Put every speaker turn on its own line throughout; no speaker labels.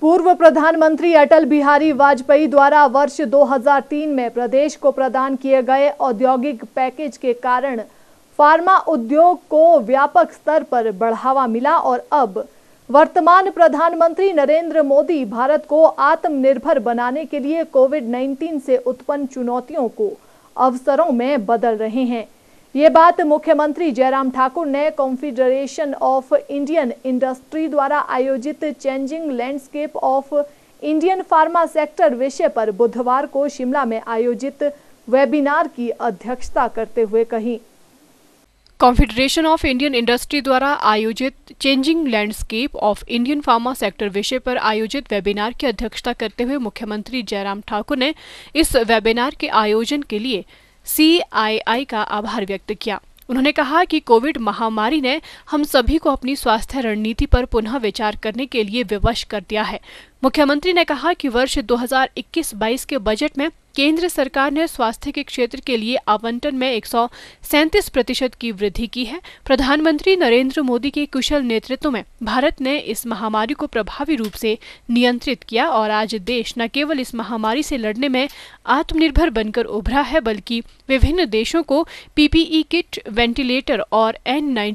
पूर्व प्रधानमंत्री अटल बिहारी वाजपेयी द्वारा वर्ष 2003 में प्रदेश को प्रदान किए गए औद्योगिक पैकेज के कारण फार्मा उद्योग को व्यापक स्तर पर बढ़ावा मिला और अब वर्तमान प्रधानमंत्री नरेंद्र मोदी भारत को आत्मनिर्भर बनाने के लिए कोविड 19 से उत्पन्न चुनौतियों को अवसरों में बदल रहे हैं ये बात मुख्यमंत्री जयराम ठाकुर ने कॉन्फेडरेशन ऑफ इंडियन इंडस्ट्री द्वारा आयोजित changing landscape of Indian pharma sector विषय पर बुधवार को शिमला में आयोजित वेबिनार की अध्यक्षता करते हुए कही
कॉन्फेडरेशन ऑफ इंडियन इंडस्ट्री द्वारा आयोजित changing landscape of Indian pharma sector विषय पर आयोजित वेबिनार की अध्यक्षता करते हुए मुख्यमंत्री जयराम ठाकुर ने इस वेबिनार के आयोजन के लिए सीआईआई का आभार व्यक्त किया उन्होंने कहा कि कोविड महामारी ने हम सभी को अपनी स्वास्थ्य रणनीति पर पुनः विचार करने के लिए विवश कर दिया है मुख्यमंत्री ने कहा कि वर्ष 2021-22 के बजट में केंद्र सरकार ने स्वास्थ्य के क्षेत्र के लिए आवंटन में एक प्रतिशत की वृद्धि की है प्रधानमंत्री नरेंद्र मोदी के कुशल नेतृत्व में भारत ने इस महामारी को प्रभावी रूप से नियंत्रित किया और आज देश न केवल इस महामारी से लड़ने में आत्मनिर्भर बनकर उभरा है बल्कि विभिन्न देशों को पीपीई किट वेंटिलेटर और एन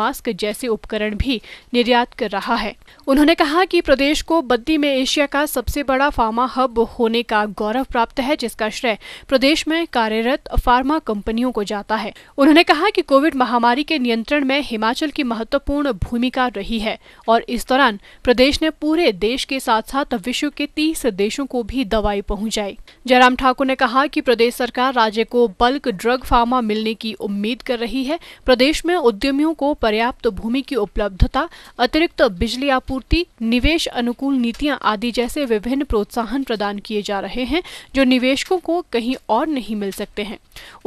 मास्क जैसे उपकरण भी निर्यात कर रहा है उन्होंने कहा कि प्रदेश को बद्दी खेती में एशिया का सबसे बड़ा फार्मा हब होने का गौरव प्राप्त है जिसका श्रेय प्रदेश में कार्यरत फार्मा कंपनियों को जाता है उन्होंने कहा कि कोविड महामारी के नियंत्रण में हिमाचल की महत्वपूर्ण भूमिका रही है और इस दौरान प्रदेश ने पूरे देश के साथ साथ विश्व के तीस देशों को भी दवाई पहुँचाई जयराम ठाकुर ने कहा की प्रदेश सरकार राज्य को बल्क ड्रग फार्मा मिलने की उम्मीद कर रही है प्रदेश में उद्यमियों को पर्याप्त भूमि की उपलब्धता अतिरिक्त बिजली आपूर्ति निवेश अनुकूल नीति नीतियां आदि जैसे विभिन्न प्रोत्साहन प्रदान किए जा रहे हैं जो निवेशकों को कहीं और नहीं मिल सकते हैं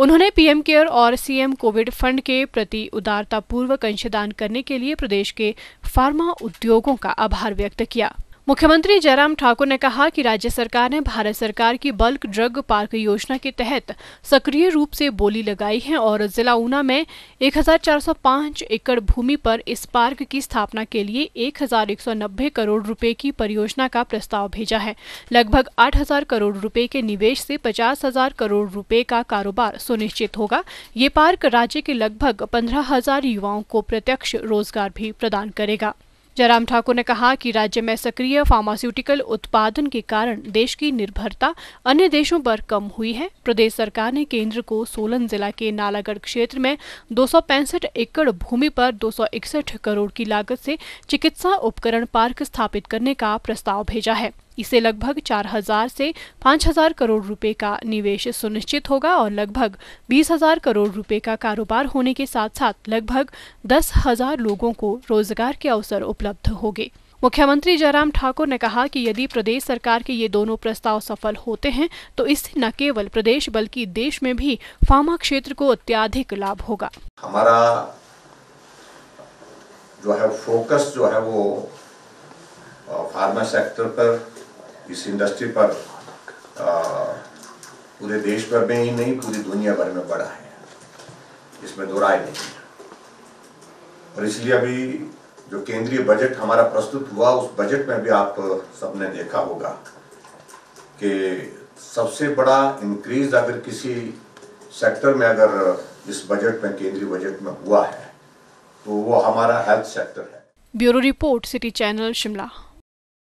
उन्होंने पीएम केयर और सीएम कोविड फंड के प्रति उदारतापूर्वक अंशदान करने के लिए प्रदेश के फार्मा उद्योगों का आभार व्यक्त किया मुख्यमंत्री जयराम ठाकुर ने कहा कि राज्य सरकार ने भारत सरकार की बल्क ड्रग पार्क योजना के तहत सक्रिय रूप से बोली लगाई है और जिला ऊना में 1405 एकड़ भूमि पर इस पार्क की स्थापना के लिए 1190 करोड़ रुपए की परियोजना का प्रस्ताव भेजा है लगभग 8000 करोड़ रुपए के निवेश से 50000 करोड़ रुपए का कारोबार सुनिश्चित होगा ये पार्क राज्य के लगभग पंद्रह युवाओं को प्रत्यक्ष रोजगार भी प्रदान करेगा जयराम ठाकुर ने कहा कि राज्य में सक्रिय फार्मास्यूटिकल उत्पादन के कारण देश की निर्भरता अन्य देशों पर कम हुई है प्रदेश सरकार ने केंद्र को सोलन जिला के नालागढ़ क्षेत्र में दो एकड़ भूमि पर दो करोड़ की लागत से चिकित्सा उपकरण पार्क स्थापित करने का प्रस्ताव भेजा है इसे लगभग 4000 से 5000 करोड़ रुपए का निवेश सुनिश्चित होगा और लगभग 20000 करोड़ रुपए का कारोबार होने के साथ साथ लगभग 10,000 लोगों को रोजगार के अवसर उपलब्ध होंगे मुख्यमंत्री जयराम ठाकुर ने कहा कि यदि प्रदेश सरकार के ये दोनों प्रस्ताव सफल होते हैं तो इससे न केवल प्रदेश बल्कि देश में भी फार्मा क्षेत्र को अत्याधिक लाभ होगा
हमारा जो है फोकस जो है वो फार्मा सेक्टर पर इस इंडस्ट्री पर पूरे देश भर में ही नहीं पूरी दुनिया भर में बड़ा है इसमें दो राय नहीं है और इसलिए अभी जो केंद्रीय बजट हमारा प्रस्तुत हुआ उस बजट में भी आप सबने देखा होगा कि सबसे बड़ा इंक्रीज अगर किसी सेक्टर में अगर इस बजट में केंद्रीय बजट में हुआ है
तो वो हमारा हेल्थ सेक्टर है bureau report city channel Shimla